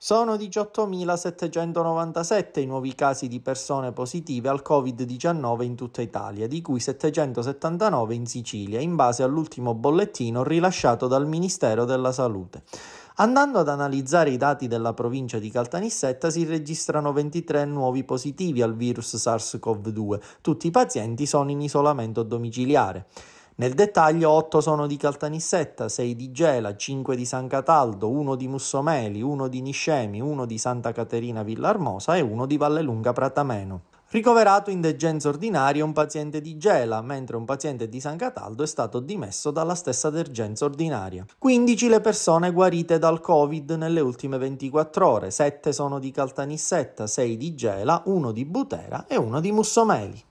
Sono 18.797 i nuovi casi di persone positive al Covid-19 in tutta Italia, di cui 779 in Sicilia, in base all'ultimo bollettino rilasciato dal Ministero della Salute. Andando ad analizzare i dati della provincia di Caltanissetta si registrano 23 nuovi positivi al virus SARS-CoV-2, tutti i pazienti sono in isolamento domiciliare. Nel dettaglio 8 sono di Caltanissetta, 6 di Gela, 5 di San Cataldo, 1 di Mussomeli, 1 di Niscemi, 1 di Santa Caterina Villarmosa e 1 di Vallelunga Pratameno. Ricoverato in degenza ordinaria un paziente di Gela, mentre un paziente di San Cataldo è stato dimesso dalla stessa degenza ordinaria. 15 le persone guarite dal Covid nelle ultime 24 ore, 7 sono di Caltanissetta, 6 di Gela, 1 di Butera e 1 di Mussomeli.